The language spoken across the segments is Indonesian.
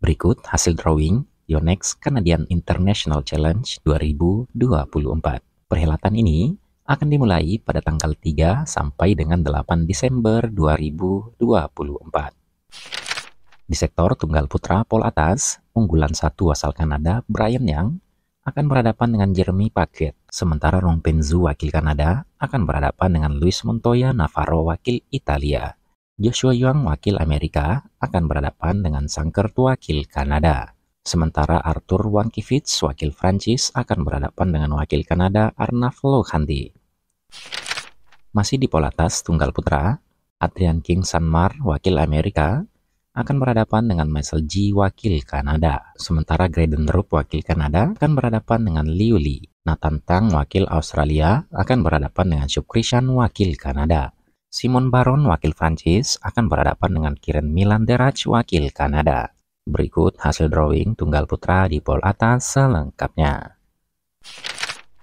Berikut hasil drawing Yonex Canadian International Challenge 2024. Perhelatan ini akan dimulai pada tanggal 3 sampai dengan 8 Desember 2024. Di sektor tunggal putra pol atas, unggulan satu asal Kanada Brian Yang akan berhadapan dengan Jeremy Paquette, sementara Rongpenzu wakil Kanada akan berhadapan dengan Luis Montoya Navarro wakil Italia. Joshua Yuang, wakil Amerika, akan berhadapan dengan Sankertu wakil Kanada. Sementara Arthur Wankiewicz, wakil Prancis, akan berhadapan dengan wakil Kanada Arnav Lohandi. Masih di Polatas tunggal putra, Adrian King Sanmar, wakil Amerika, akan berhadapan dengan Michael G, wakil Kanada. Sementara Graydon Rupp, wakil Kanada, akan berhadapan dengan Liu Li. Nathan Tang, wakil Australia, akan berhadapan dengan Shub wakil Kanada. Simon Baron, wakil Prancis, akan berhadapan dengan Kieran Milan Deraj, wakil Kanada. Berikut hasil drawing tunggal putra di pol atas selengkapnya.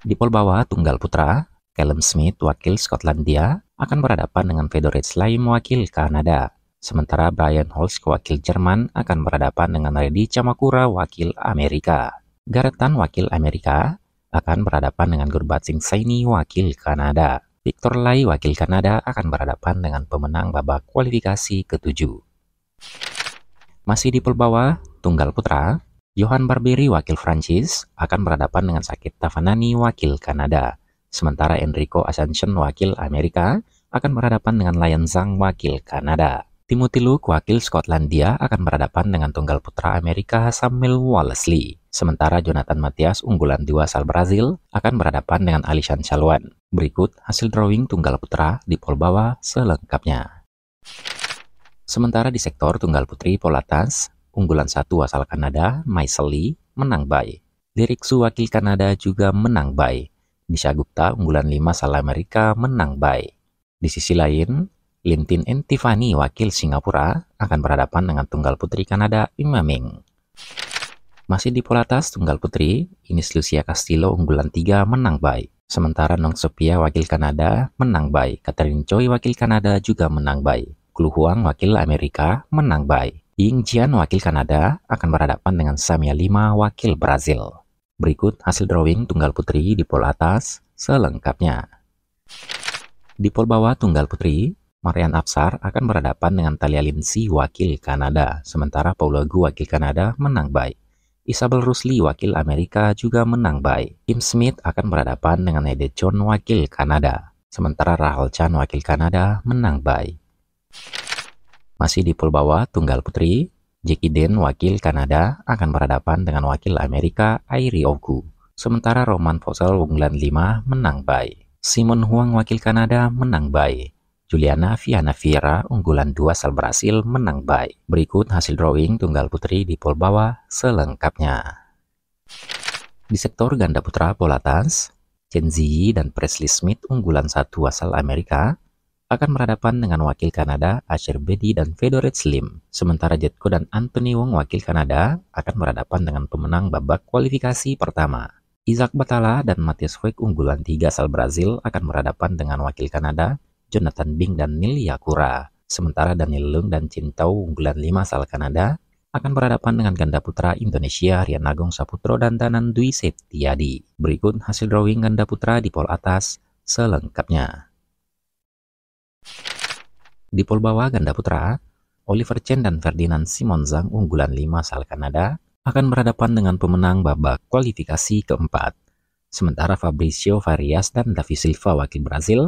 Di pol bawah tunggal putra, Callum Smith, wakil Skotlandia, akan berhadapan dengan Fedor Slaim, wakil Kanada. Sementara Brian Holz, wakil Jerman, akan berhadapan dengan Reddy Chamakura, wakil Amerika. Garetan, wakil Amerika, akan berhadapan dengan Gurbatsing Saini, wakil Kanada. Victor Lai, wakil Kanada, akan berhadapan dengan pemenang babak kualifikasi ketujuh. Masih di pool tunggal putra, Johan Barbieri, wakil Prancis, akan berhadapan dengan Sakit Tavanani wakil Kanada. Sementara Enrico Ascension, wakil Amerika, akan berhadapan dengan Lion Zhang, wakil Kanada. Timothy Luke, wakil Skotlandia, akan berhadapan dengan tunggal putra Amerika Samuel Wallace Lee. Sementara Jonathan Matias, unggulan dua asal Brazil, akan berhadapan dengan Alishan Chalwan. Berikut hasil drawing tunggal putra di pol bawah selengkapnya. Sementara di sektor tunggal putri pol atas, unggulan satu asal Kanada, Maisel Lee, menang by. Lirik Su wakil Kanada juga menang by. Nisha Gupta, unggulan lima asal Amerika, menang by. Di sisi lain, Lintin N. Tiffany, wakil Singapura, akan berhadapan dengan tunggal putri Kanada, Imaming. Ming. Masih di pola atas tunggal putri, Ines Lucia Castillo unggulan 3 menang baik. Sementara Nong Sophia wakil Kanada menang baik. Catherine Choi wakil Kanada juga menang baik. Klu Huang wakil Amerika menang baik. Ying Jian wakil Kanada akan berhadapan dengan Samia Lima wakil Brazil. Berikut hasil drawing tunggal putri di pol atas selengkapnya. Di pol bawah tunggal putri, Marian Absar akan berhadapan dengan Talia Lindsay wakil Kanada, sementara Paula Gu wakil Kanada menang baik. Isabel Rusli, wakil Amerika, juga menang baik. Kim Smith akan berhadapan dengan Heide John, wakil Kanada. Sementara Rahul Chan, wakil Kanada, menang baik. Masih di pool bawah, tunggal putri, Jackie Den, wakil Kanada, akan berhadapan dengan wakil Amerika, Airi Ogu. Sementara Roman Fossil, unggulan 5, menang baik. Simon Huang, wakil Kanada, menang baik. Juliana Viana Viera, unggulan 2 asal Brasil menang baik. Berikut hasil drawing tunggal putri di pol bawah selengkapnya. Di sektor ganda putra pola atas, Chen Ziyi dan Presley Smith unggulan 1 asal Amerika akan berhadapan dengan wakil Kanada Asher Bedi dan Fedor Slim. Sementara Jetko dan Anthony Wong wakil Kanada akan berhadapan dengan pemenang babak kualifikasi pertama. Isaac Batala dan Matias Vek unggulan 3 asal Brazil akan berhadapan dengan wakil Kanada Jonathan Bing dan Neil Yakura. Sementara Daniel Leung dan Chin Tau unggulan 5 asal Kanada akan berhadapan dengan ganda putra Indonesia Rian Agung Saputro dan Danan Dwi Setiadi. Berikut hasil drawing ganda putra di pol atas selengkapnya. Di pol bawah ganda putra, Oliver Chen dan Ferdinand Simon Zhang unggulan 5 asal Kanada akan berhadapan dengan pemenang babak kualifikasi keempat. Sementara Fabrizio Farias dan Davi Silva wakil Brazil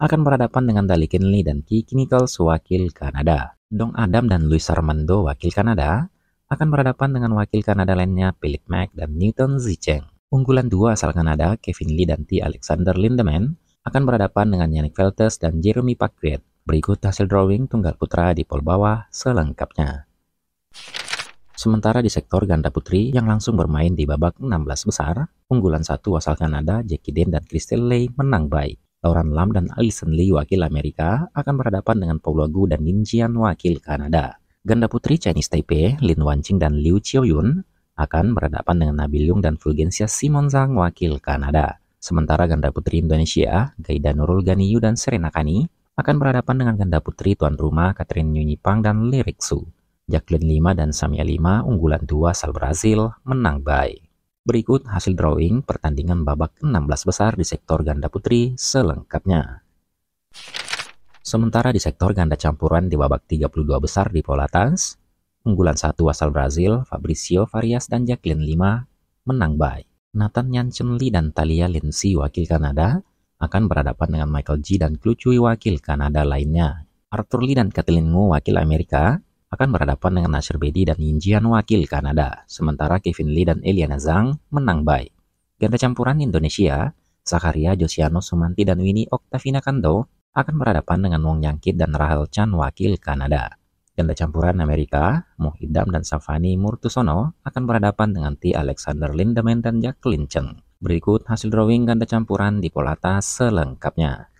akan berhadapan dengan Dali Kinley dan Kiki Nichols wakil Kanada. Dong Adam dan Luis Armando wakil Kanada akan berhadapan dengan wakil Kanada lainnya Philip Mack dan Newton Zicheng. Unggulan dua asal Kanada, Kevin Lee dan T. Alexander Lindemann, akan berhadapan dengan Yannick Veltes dan Jeremy Paquette. Berikut hasil drawing tunggal putra di pol bawah selengkapnya. Sementara di sektor ganda putri yang langsung bermain di babak 16 besar, unggulan satu asal Kanada Jackie Dean dan Crystal Lay menang baik. Lauren Lam dan Alison Lee wakil Amerika akan berhadapan dengan Paula Gu dan Lin Jian wakil Kanada. Ganda putri Chinese Taipei, Lin Wanqing dan Liu Qiaoyun akan berhadapan dengan Nabil Yung dan Fulgencia Simon Zhang wakil Kanada. Sementara ganda putri Indonesia, Gaida Nurul Ganiyu dan Serena Kani akan berhadapan dengan ganda putri tuan rumah Catherine Yunyipang dan Lirik Su. Jacqueline Lima dan Samia Lima, unggulan dua asal Brazil, menang baik. Berikut hasil drawing pertandingan babak 16 besar di sektor ganda putri selengkapnya. Sementara di sektor ganda campuran di babak 32 besar di Pola Tans, unggulan satu asal Brazil, Fabricio Farias dan Jacqueline Lima, menang baik. Nathan Nyanchenli dan Talia Lindsay wakil Kanada akan berhadapan dengan Michael G dan Klucui wakil Kanada lainnya. Arthur Lee dan Kathleen Ngo wakil Amerika akan berhadapan dengan Nasir Bedi dan Yinjian wakil Kanada, sementara Kevin Lee dan Eliana Zhang menang baik. Ganda campuran Indonesia, Zakaria Josiano Sumanti dan Winnie Octavina Kando akan berhadapan dengan Wong Yangkit dan Rahel Chan wakil Kanada. Ganda campuran Amerika, Mohidam dan Safani Murtusono akan berhadapan dengan T. Alexander Lindemann dan Jacqueline Cheng. Berikut hasil drawing ganda campuran di Polata selengkapnya.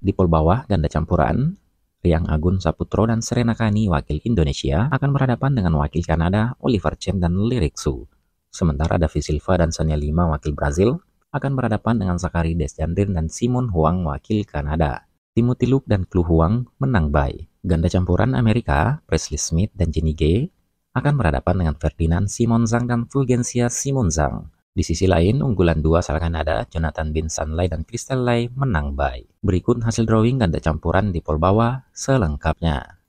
Di pol bawah ganda campuran, Riang Agun Saputro dan Serena Kani, wakil Indonesia, akan berhadapan dengan wakil Kanada, Oliver Chen dan Lirik Su. Sementara Davi Silva dan Sonia Lima, wakil Brazil, akan berhadapan dengan Sakari Desjandir dan Simon Huang, wakil Kanada. Timothy Luke dan Klu Huang menang bye. Ganda campuran Amerika, Presley Smith dan Jenny Gay, akan berhadapan dengan Ferdinand Simon Zhang dan Fulgencia Zhang. Di sisi lain, unggulan dua serangan ada Jonathan Bin Sanlai dan Crystal Lai menang baik. Berikut hasil drawing ganda campuran di pol bawah selengkapnya.